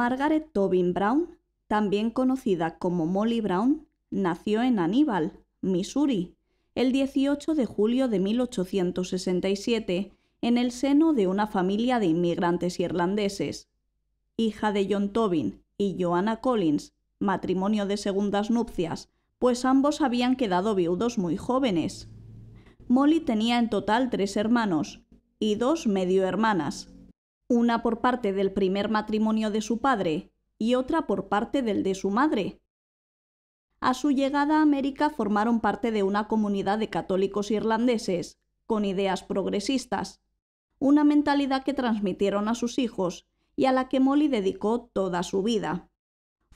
Margaret Tobin Brown, también conocida como Molly Brown, nació en Aníbal, Missouri, el 18 de julio de 1867, en el seno de una familia de inmigrantes irlandeses. Hija de John Tobin y Joanna Collins, matrimonio de segundas nupcias, pues ambos habían quedado viudos muy jóvenes. Molly tenía en total tres hermanos y dos medio hermanas, una por parte del primer matrimonio de su padre y otra por parte del de su madre. A su llegada a América formaron parte de una comunidad de católicos irlandeses, con ideas progresistas, una mentalidad que transmitieron a sus hijos y a la que Molly dedicó toda su vida.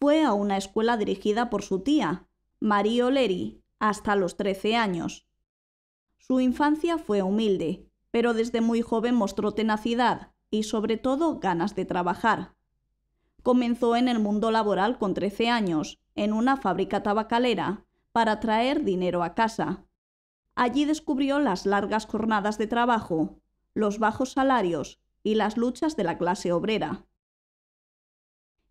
Fue a una escuela dirigida por su tía, Marie O'Leary, hasta los 13 años. Su infancia fue humilde, pero desde muy joven mostró tenacidad, y sobre todo ganas de trabajar. Comenzó en el mundo laboral con 13 años, en una fábrica tabacalera, para traer dinero a casa. Allí descubrió las largas jornadas de trabajo, los bajos salarios y las luchas de la clase obrera.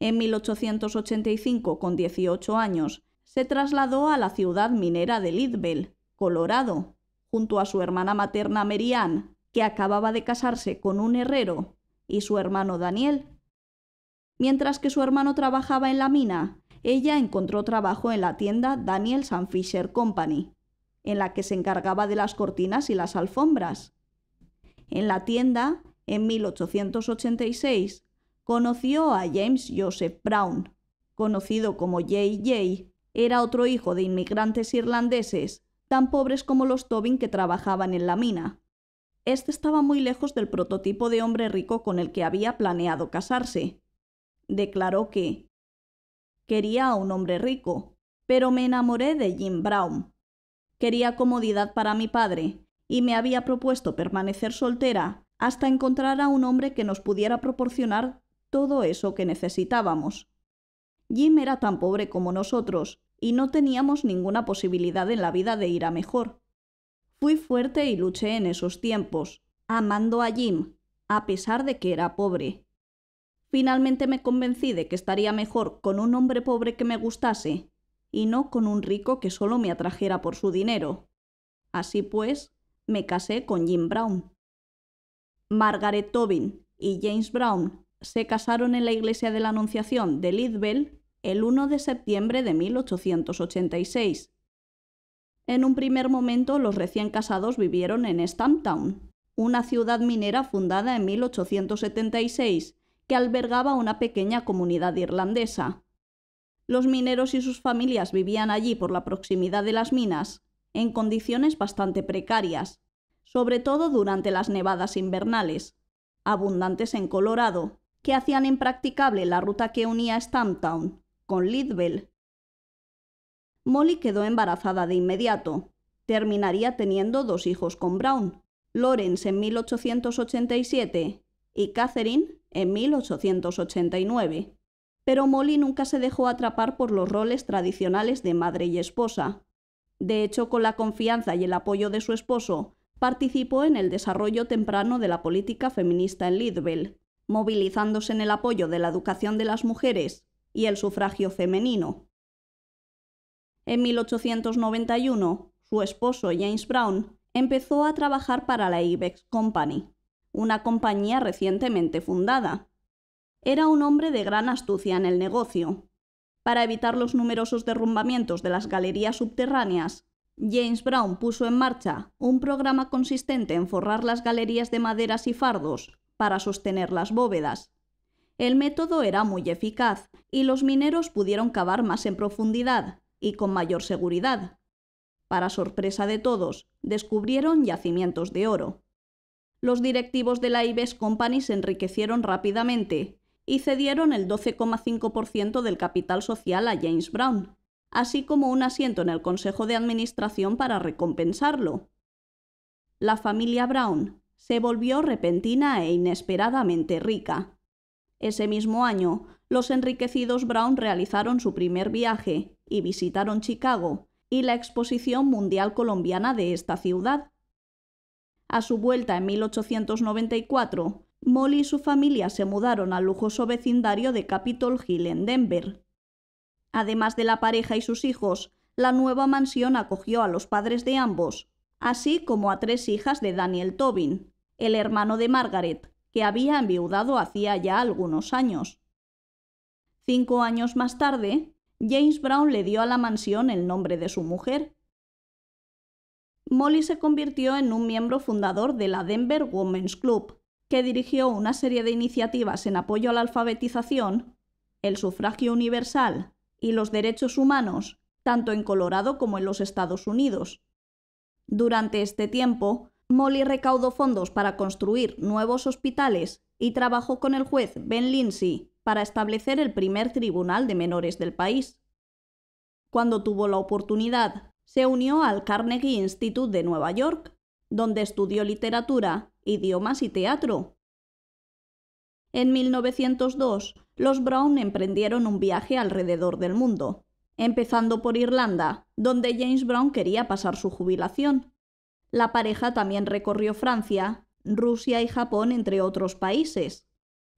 En 1885, con 18 años, se trasladó a la ciudad minera de Lidville, Colorado, junto a su hermana materna Merian que acababa de casarse con un herrero, y su hermano Daniel. Mientras que su hermano trabajaba en la mina, ella encontró trabajo en la tienda Daniel Fisher Company, en la que se encargaba de las cortinas y las alfombras. En la tienda, en 1886, conoció a James Joseph Brown, conocido como J.J., era otro hijo de inmigrantes irlandeses, tan pobres como los Tobin que trabajaban en la mina este estaba muy lejos del prototipo de hombre rico con el que había planeado casarse. Declaró que quería a un hombre rico, pero me enamoré de Jim Brown. Quería comodidad para mi padre, y me había propuesto permanecer soltera hasta encontrar a un hombre que nos pudiera proporcionar todo eso que necesitábamos. Jim era tan pobre como nosotros, y no teníamos ninguna posibilidad en la vida de ir a mejor. Fui fuerte y luché en esos tiempos, amando a Jim, a pesar de que era pobre. Finalmente me convencí de que estaría mejor con un hombre pobre que me gustase, y no con un rico que solo me atrajera por su dinero. Así pues, me casé con Jim Brown. Margaret Tobin y James Brown se casaron en la iglesia de la Anunciación de Lidwell el 1 de septiembre de 1886 en un primer momento, los recién casados vivieron en Stamptown, una ciudad minera fundada en 1876 que albergaba una pequeña comunidad irlandesa. Los mineros y sus familias vivían allí por la proximidad de las minas, en condiciones bastante precarias, sobre todo durante las nevadas invernales, abundantes en Colorado, que hacían impracticable la ruta que unía Stamptown con Lidwell. Molly quedó embarazada de inmediato. Terminaría teniendo dos hijos con Brown, Lawrence en 1887 y Catherine en 1889. Pero Molly nunca se dejó atrapar por los roles tradicionales de madre y esposa. De hecho, con la confianza y el apoyo de su esposo, participó en el desarrollo temprano de la política feminista en Lidwell, movilizándose en el apoyo de la educación de las mujeres y el sufragio femenino. En 1891, su esposo James Brown empezó a trabajar para la Ibex Company, una compañía recientemente fundada. Era un hombre de gran astucia en el negocio. Para evitar los numerosos derrumbamientos de las galerías subterráneas, James Brown puso en marcha un programa consistente en forrar las galerías de maderas y fardos para sostener las bóvedas. El método era muy eficaz y los mineros pudieron cavar más en profundidad y con mayor seguridad. Para sorpresa de todos, descubrieron yacimientos de oro. Los directivos de la Ives Company se enriquecieron rápidamente y cedieron el 12,5% del capital social a James Brown, así como un asiento en el Consejo de Administración para recompensarlo. La familia Brown se volvió repentina e inesperadamente rica. Ese mismo año, los enriquecidos Brown realizaron su primer viaje y visitaron Chicago y la Exposición Mundial Colombiana de esta ciudad. A su vuelta en 1894, Molly y su familia se mudaron al lujoso vecindario de Capitol Hill en Denver. Además de la pareja y sus hijos, la nueva mansión acogió a los padres de ambos, así como a tres hijas de Daniel Tobin, el hermano de Margaret, que había enviudado hacía ya algunos años. Cinco años más tarde, James Brown le dio a la mansión el nombre de su mujer. Molly se convirtió en un miembro fundador de la Denver Women's Club, que dirigió una serie de iniciativas en apoyo a la alfabetización, el sufragio universal y los derechos humanos, tanto en Colorado como en los Estados Unidos. Durante este tiempo, Molly recaudó fondos para construir nuevos hospitales y trabajó con el juez Ben Lindsay para establecer el primer tribunal de menores del país. Cuando tuvo la oportunidad, se unió al Carnegie Institute de Nueva York, donde estudió literatura, idiomas y teatro. En 1902, los Brown emprendieron un viaje alrededor del mundo, empezando por Irlanda, donde James Brown quería pasar su jubilación. La pareja también recorrió Francia, Rusia y Japón, entre otros países.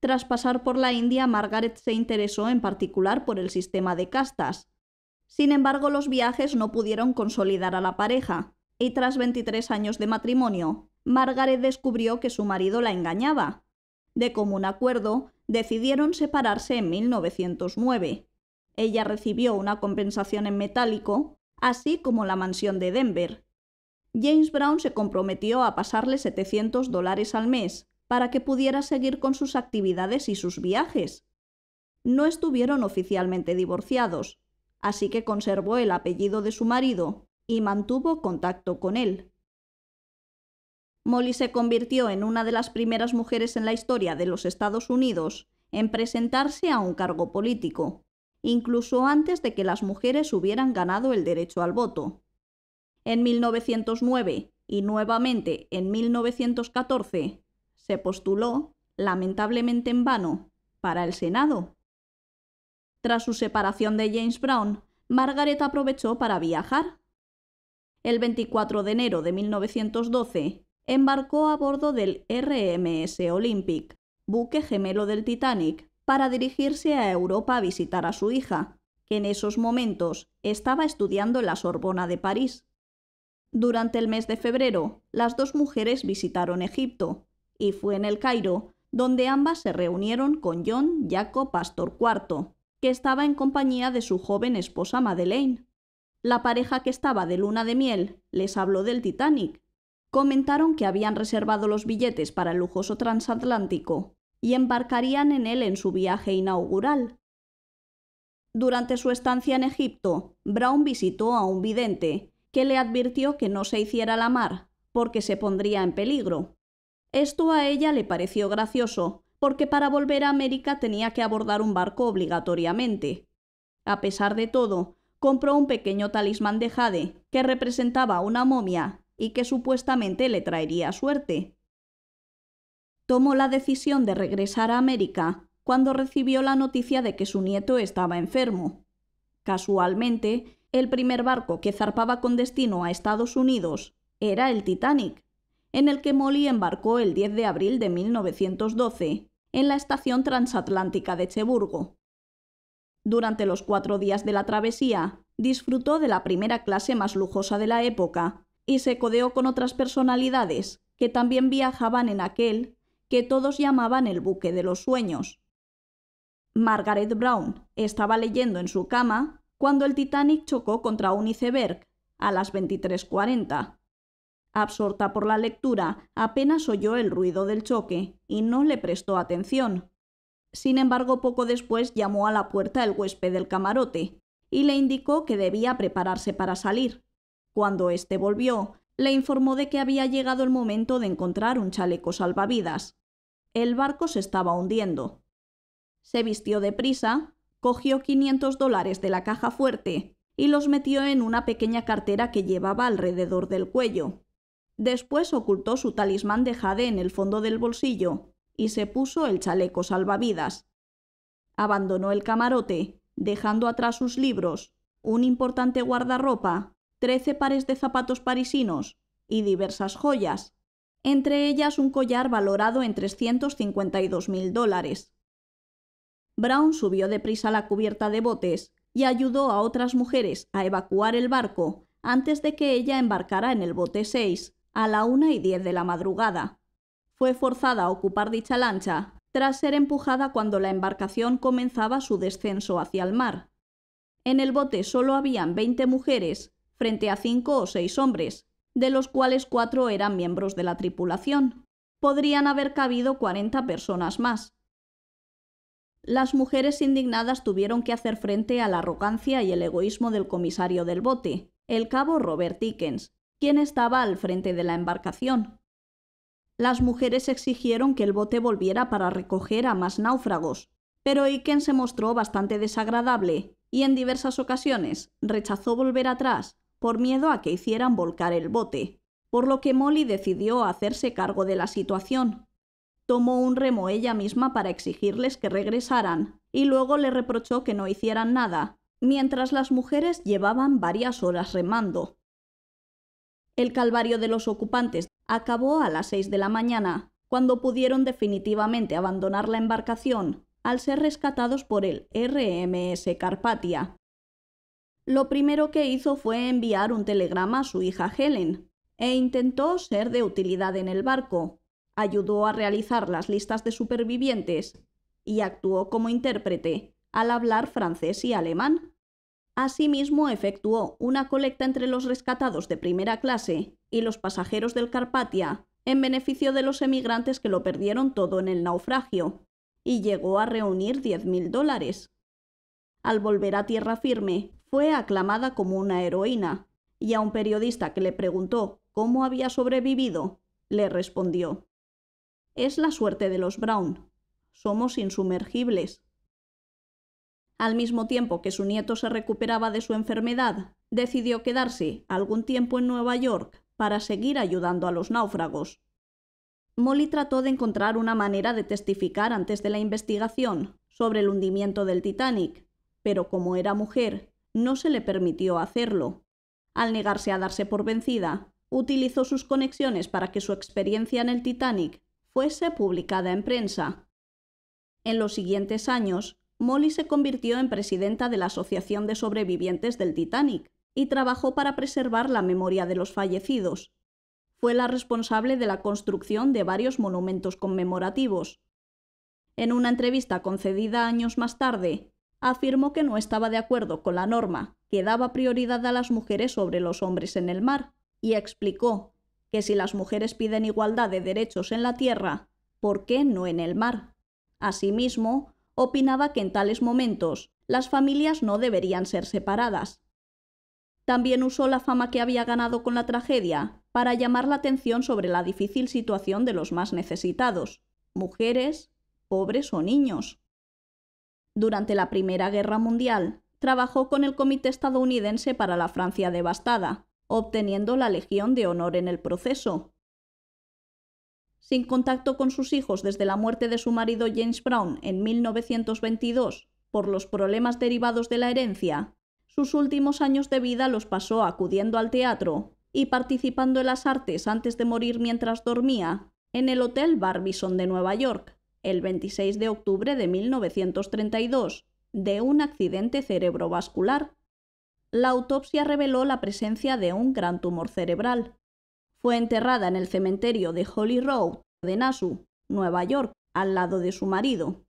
Tras pasar por la India, Margaret se interesó en particular por el sistema de castas. Sin embargo, los viajes no pudieron consolidar a la pareja, y tras 23 años de matrimonio, Margaret descubrió que su marido la engañaba. De común acuerdo, decidieron separarse en 1909. Ella recibió una compensación en metálico, así como la mansión de Denver. James Brown se comprometió a pasarle 700 dólares al mes, para que pudiera seguir con sus actividades y sus viajes. No estuvieron oficialmente divorciados, así que conservó el apellido de su marido y mantuvo contacto con él. Molly se convirtió en una de las primeras mujeres en la historia de los Estados Unidos en presentarse a un cargo político, incluso antes de que las mujeres hubieran ganado el derecho al voto. En 1909 y nuevamente en 1914, se postuló, lamentablemente en vano, para el Senado. Tras su separación de James Brown, Margaret aprovechó para viajar. El 24 de enero de 1912, embarcó a bordo del RMS Olympic, buque gemelo del Titanic, para dirigirse a Europa a visitar a su hija, que en esos momentos estaba estudiando en la Sorbona de París. Durante el mes de febrero, las dos mujeres visitaron Egipto, y fue en el Cairo, donde ambas se reunieron con John Jacob Pastor IV, que estaba en compañía de su joven esposa Madeleine. La pareja que estaba de luna de miel les habló del Titanic. Comentaron que habían reservado los billetes para el lujoso transatlántico y embarcarían en él en su viaje inaugural. Durante su estancia en Egipto, Brown visitó a un vidente, que le advirtió que no se hiciera la mar, porque se pondría en peligro. Esto a ella le pareció gracioso, porque para volver a América tenía que abordar un barco obligatoriamente. A pesar de todo, compró un pequeño talismán de jade, que representaba una momia y que supuestamente le traería suerte. Tomó la decisión de regresar a América cuando recibió la noticia de que su nieto estaba enfermo. Casualmente, el primer barco que zarpaba con destino a Estados Unidos era el Titanic, en el que Molly embarcó el 10 de abril de 1912 en la estación transatlántica de Cheburgo. Durante los cuatro días de la travesía, disfrutó de la primera clase más lujosa de la época y se codeó con otras personalidades que también viajaban en aquel que todos llamaban el buque de los sueños. Margaret Brown estaba leyendo en su cama cuando el Titanic chocó contra un iceberg a las 23.40 Absorta por la lectura, apenas oyó el ruido del choque y no le prestó atención. Sin embargo, poco después llamó a la puerta el huésped del camarote y le indicó que debía prepararse para salir. Cuando éste volvió, le informó de que había llegado el momento de encontrar un chaleco salvavidas. El barco se estaba hundiendo. Se vistió deprisa, cogió 500 dólares de la caja fuerte y los metió en una pequeña cartera que llevaba alrededor del cuello. Después ocultó su talismán de jade en el fondo del bolsillo y se puso el chaleco salvavidas. Abandonó el camarote, dejando atrás sus libros, un importante guardarropa, trece pares de zapatos parisinos y diversas joyas, entre ellas un collar valorado en dos mil dólares. Brown subió deprisa a la cubierta de botes y ayudó a otras mujeres a evacuar el barco antes de que ella embarcara en el bote 6, a la una y diez de la madrugada. Fue forzada a ocupar dicha lancha tras ser empujada cuando la embarcación comenzaba su descenso hacia el mar. En el bote solo habían 20 mujeres frente a cinco o seis hombres, de los cuales cuatro eran miembros de la tripulación. Podrían haber cabido 40 personas más. Las mujeres indignadas tuvieron que hacer frente a la arrogancia y el egoísmo del comisario del bote, el cabo Robert Dickens, quién estaba al frente de la embarcación. Las mujeres exigieron que el bote volviera para recoger a más náufragos, pero Iken se mostró bastante desagradable y en diversas ocasiones rechazó volver atrás por miedo a que hicieran volcar el bote, por lo que Molly decidió hacerse cargo de la situación. Tomó un remo ella misma para exigirles que regresaran y luego le reprochó que no hicieran nada, mientras las mujeres llevaban varias horas remando. El calvario de los ocupantes acabó a las seis de la mañana, cuando pudieron definitivamente abandonar la embarcación al ser rescatados por el RMS Carpatia. Lo primero que hizo fue enviar un telegrama a su hija Helen, e intentó ser de utilidad en el barco. Ayudó a realizar las listas de supervivientes y actuó como intérprete al hablar francés y alemán. Asimismo, efectuó una colecta entre los rescatados de primera clase y los pasajeros del Carpatia en beneficio de los emigrantes que lo perdieron todo en el naufragio, y llegó a reunir 10.000 dólares. Al volver a tierra firme, fue aclamada como una heroína, y a un periodista que le preguntó cómo había sobrevivido, le respondió, Es la suerte de los Brown, somos insumergibles. Al mismo tiempo que su nieto se recuperaba de su enfermedad, decidió quedarse algún tiempo en Nueva York para seguir ayudando a los náufragos. Molly trató de encontrar una manera de testificar antes de la investigación sobre el hundimiento del Titanic, pero como era mujer, no se le permitió hacerlo. Al negarse a darse por vencida, utilizó sus conexiones para que su experiencia en el Titanic fuese publicada en prensa. En los siguientes años, Molly se convirtió en presidenta de la Asociación de Sobrevivientes del Titanic y trabajó para preservar la memoria de los fallecidos. Fue la responsable de la construcción de varios monumentos conmemorativos. En una entrevista concedida años más tarde, afirmó que no estaba de acuerdo con la norma que daba prioridad a las mujeres sobre los hombres en el mar y explicó que si las mujeres piden igualdad de derechos en la tierra, ¿por qué no en el mar? Asimismo, opinaba que en tales momentos las familias no deberían ser separadas. También usó la fama que había ganado con la tragedia para llamar la atención sobre la difícil situación de los más necesitados, mujeres, pobres o niños. Durante la Primera Guerra Mundial, trabajó con el Comité Estadounidense para la Francia Devastada, obteniendo la Legión de Honor en el proceso, sin contacto con sus hijos desde la muerte de su marido James Brown en 1922 por los problemas derivados de la herencia, sus últimos años de vida los pasó acudiendo al teatro y participando en las artes antes de morir mientras dormía en el Hotel Barbison de Nueva York, el 26 de octubre de 1932, de un accidente cerebrovascular. La autopsia reveló la presencia de un gran tumor cerebral, fue enterrada en el cementerio de Holy Road de Nassau, Nueva York, al lado de su marido.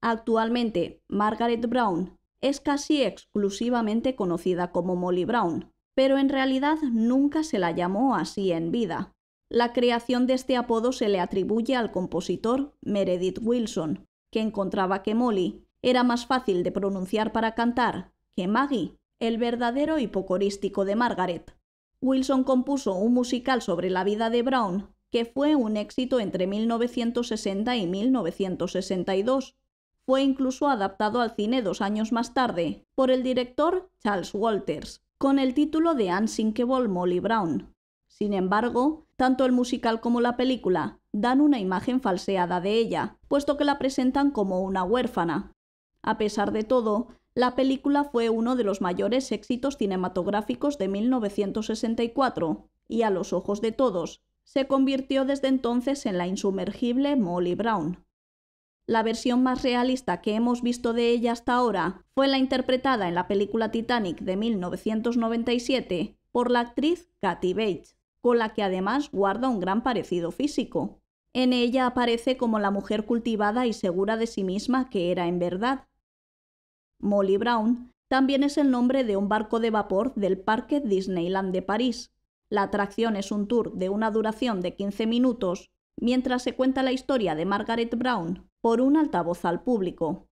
Actualmente, Margaret Brown es casi exclusivamente conocida como Molly Brown, pero en realidad nunca se la llamó así en vida. La creación de este apodo se le atribuye al compositor Meredith Wilson, que encontraba que Molly era más fácil de pronunciar para cantar que Maggie, el verdadero hipocorístico de Margaret. Wilson compuso un musical sobre la vida de Brown, que fue un éxito entre 1960 y 1962. Fue incluso adaptado al cine dos años más tarde por el director Charles Walters, con el título de Unsinkable Molly Brown. Sin embargo, tanto el musical como la película dan una imagen falseada de ella, puesto que la presentan como una huérfana. A pesar de todo, la película fue uno de los mayores éxitos cinematográficos de 1964 y a los ojos de todos, se convirtió desde entonces en la insumergible Molly Brown. La versión más realista que hemos visto de ella hasta ahora fue la interpretada en la película Titanic de 1997 por la actriz Kathy Bates, con la que además guarda un gran parecido físico. En ella aparece como la mujer cultivada y segura de sí misma que era en verdad, Molly Brown, también es el nombre de un barco de vapor del Parque Disneyland de París. La atracción es un tour de una duración de 15 minutos, mientras se cuenta la historia de Margaret Brown por un altavoz al público.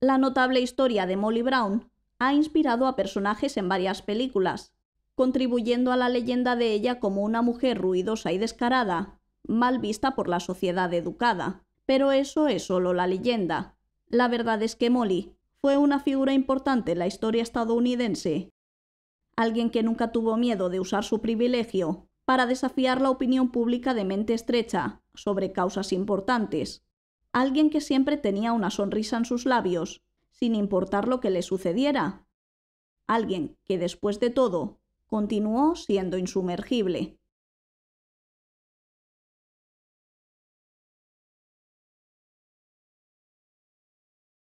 La notable historia de Molly Brown ha inspirado a personajes en varias películas, contribuyendo a la leyenda de ella como una mujer ruidosa y descarada, mal vista por la sociedad educada. Pero eso es solo la leyenda. La verdad es que Molly fue una figura importante en la historia estadounidense. Alguien que nunca tuvo miedo de usar su privilegio para desafiar la opinión pública de mente estrecha sobre causas importantes. Alguien que siempre tenía una sonrisa en sus labios, sin importar lo que le sucediera. Alguien que después de todo continuó siendo insumergible.